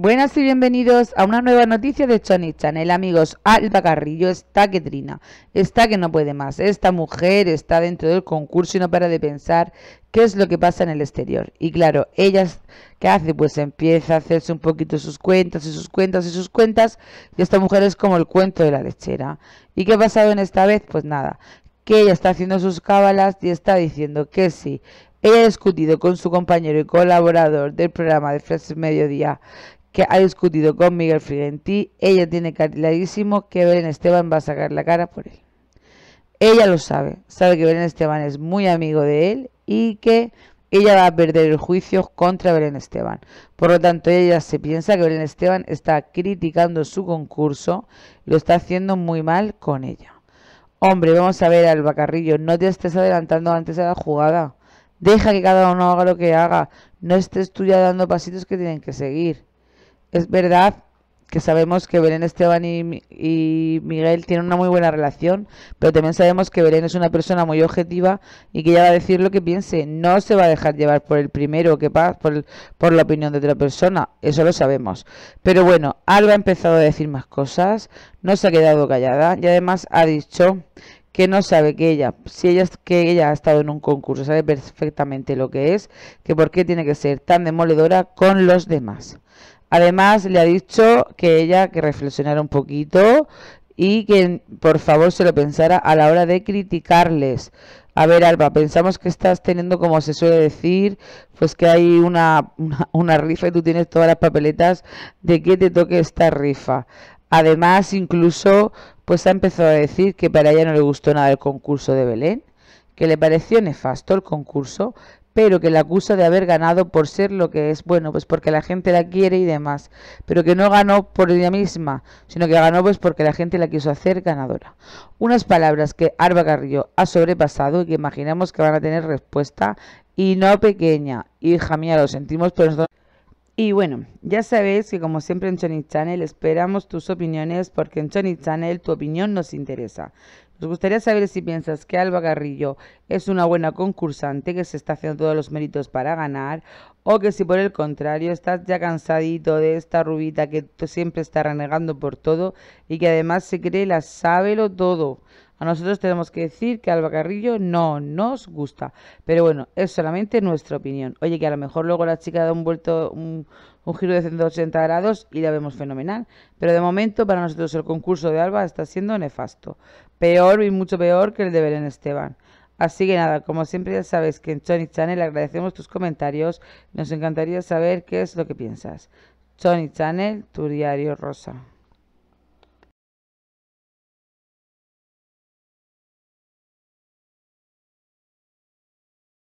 Buenas y bienvenidos a una nueva noticia de Choni Channel, amigos. Alba Carrillo está que trina, está que no puede más. Esta mujer está dentro del concurso y no para de pensar qué es lo que pasa en el exterior. Y claro, ella, ¿qué hace? Pues empieza a hacerse un poquito sus cuentas y sus cuentas y sus cuentas. Y esta mujer es como el cuento de la lechera. ¿Y qué ha pasado en esta vez? Pues nada, que ella está haciendo sus cábalas y está diciendo que sí. He discutido con su compañero y colaborador del programa de Fresh Mediodía que ha discutido con Miguel Frigenti, ella tiene clarísimo que Belén Esteban va a sacar la cara por él. Ella lo sabe, sabe que Belén Esteban es muy amigo de él y que ella va a perder el juicio contra Belén Esteban. Por lo tanto, ella se piensa que Belén Esteban está criticando su concurso lo está haciendo muy mal con ella. Hombre, vamos a ver al bacarrillo, no te estés adelantando antes de la jugada. Deja que cada uno haga lo que haga, no estés tú ya dando pasitos que tienen que seguir es verdad que sabemos que Belén Esteban y, Miguel tienen una muy buena relación, pero también sabemos que Belén es una persona muy objetiva y que ella va a decir lo que piense, no se va a dejar llevar por el primero que pasa, por, la opinión de otra persona, eso lo sabemos. Pero bueno, Alba ha empezado a decir más cosas, no se ha quedado callada y además ha dicho que no sabe que ella, si ella que ella ha estado en un concurso, sabe perfectamente lo que es, que por qué tiene que ser tan demoledora con los demás. Además, le ha dicho que ella que reflexionara un poquito y que por favor se lo pensara a la hora de criticarles. A ver, Alba, pensamos que estás teniendo, como se suele decir, pues que hay una, una, rifa y tú tienes todas las papeletas de que te toque esta rifa. Además, incluso, pues ha empezado a decir que para ella no le gustó nada el concurso de Belén, que le pareció nefasto el concurso, pero que la acusa de haber ganado por ser lo que es, bueno, pues porque la gente la quiere y demás, pero que no ganó por ella misma, sino que ganó pues porque la gente la quiso hacer ganadora. Unas palabras que Arba Carrillo ha sobrepasado y que imaginamos que van a tener respuesta, y no pequeña, hija mía, lo sentimos, pero nosotros... Y bueno, ya sabéis que como siempre en Chony Channel esperamos tus opiniones porque en Chony Channel tu opinión nos interesa. Nos gustaría saber si piensas que Alba Carrillo es una buena concursante que se está haciendo todos los méritos para ganar o que si por el contrario estás ya cansadito de esta rubita que siempre está renegando por todo y que además se cree la sábelo todo. A nosotros tenemos que decir que Alba Carrillo no nos gusta. Pero bueno, es solamente nuestra opinión. Oye, que a lo mejor luego la chica da un vuelto, un, giro de 180 grados y la vemos fenomenal. Pero de momento para nosotros el concurso de Alba está siendo nefasto. Peor y mucho peor que el de Belén Esteban. Así que nada, como siempre ya sabes que en Tony Channel agradecemos tus comentarios. Nos encantaría saber qué es lo que piensas. Tony Channel, tu diario rosa.